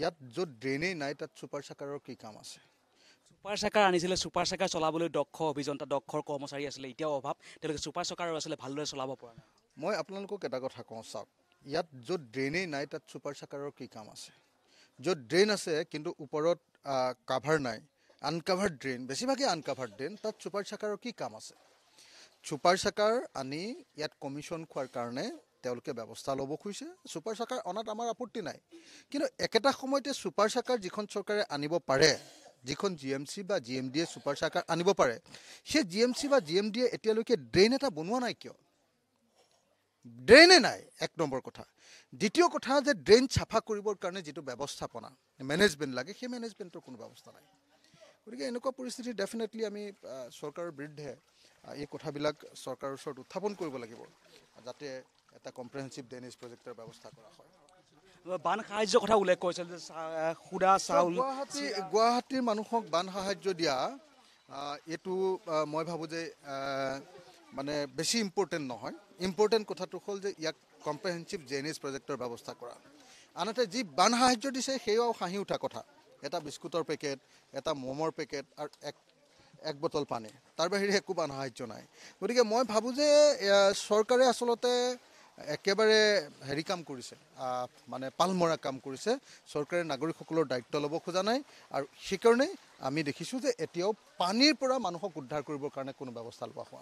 ইয়াত য'ত ড্ৰেইনেই নাই তাত ছুপাৰ চাকাৰৰ কি কাম আছে ছুপাৰ চাকাৰ আনিছিলে ছুপাৰ চাকাৰ চলাবলৈ দক্ষ অভিযন্তা দক্ষ কৰ্মচাৰী আছিলে এতিয়াও অভাৱ তেওঁলোকে ছুপাৰ চাকাৰ আছিলে ভালদৰে চলাব পৰা নাই মই আপোনালোকক এটা কথা কওঁ চাওক ইয়াত য'ত ড্ৰেইনেই নাই তাত ছুপাৰ চাকাৰৰ কি কাম আছে য'ত ড্ৰেইন আছে কিন্তু ওপৰত কাভাৰ নাই আনকাভাৰ ড্ৰেইন বেছিভাগেই আনকাভাৰ ড্ৰেইন তাত ছুপাৰ চাকাৰৰ কি কাম আছে ছুপাৰ চাকাৰ আনি ইয়াত কমিশ্যন খোৱাৰ কাৰণে তেওঁলোকে ব্যৱস্থা ল'ব খুজিছে ছুপাৰ চাকাৰ অনাত আমাৰ আপত্তি নাই কিন্তু একেটা সময়তে ছুপাৰ চাকাৰ যিখন চৰকাৰে আনিব পাৰে যিখন জি এম চি বা জি এম ডিয়ে ছুপাৰ চাকাৰ আনিব পাৰে সেই জি এম চি বা জি এম ডিয়ে এতিয়ালৈকে ড্ৰেইন এটা বনোৱা নাই কিয় ড্ৰেইনে নাই এক নম্বৰ কথা দ্বিতীয় কথা যে ড্ৰেইন চাফা কৰিবৰ কাৰণে যিটো ব্যৱস্থাপনা মেনেজমেণ্ট লাগে সেই মেনেজমেণ্টৰ কোনো ব্যৱস্থা নাই গতিকে এনেকুৱা পৰিস্থিতি ডেফিনেটলি আমি চৰকাৰৰ বিৰুদ্ধে এই কথাবিলাক চৰকাৰৰ ওচৰত উত্থাপন কৰিব লাগিব যাতে এটা কম্প্ৰেহেনচিভ ড্ৰেনেজ প্ৰজেক্টৰ ব্যৱস্থা কৰা হয় বান সাহাৰ্যৰ কথা উল্লেখ কৰিছিল যে সুৰা চাউল গুৱাহাটী গুৱাহাটীৰ মানুহক বান সাহাৰ্য দিয়া এইটো মই ভাবোঁ যে মানে বেছি ইম্পৰ্টেণ্ট নহয় ইম্পৰ্টেণ্ট কথাটো হ'ল যে ইয়াক কম্প্ৰেহেনচিভ ড্ৰেনেজ প্ৰজেক্টৰ ব্যৱস্থা কৰা আনহাতে যি বান সাহাৰ্য দিছে সেয়াও হাঁহি উঠা কথা এটা বিস্কুটৰ পেকেট এটা মমৰ পেকেট আৰু এক এক বটল পানী তাৰ বাহিৰে একো বান সাহাৰ্য নাই গতিকে মই ভাবোঁ যে চৰকাৰে আচলতে একেবাৰে হেৰি কাম কৰিছে মানে পাল মৰা কাম কৰিছে চৰকাৰে নাগৰিকসকলৰ দায়িত্ব ল'ব খোজা নাই আৰু সেইকাৰণে আমি দেখিছোঁ যে এতিয়াও পানীৰ পৰা মানুহক উদ্ধাৰ কৰিবৰ কাৰণে কোনো ব্যৱস্থা লোৱা হোৱা নাই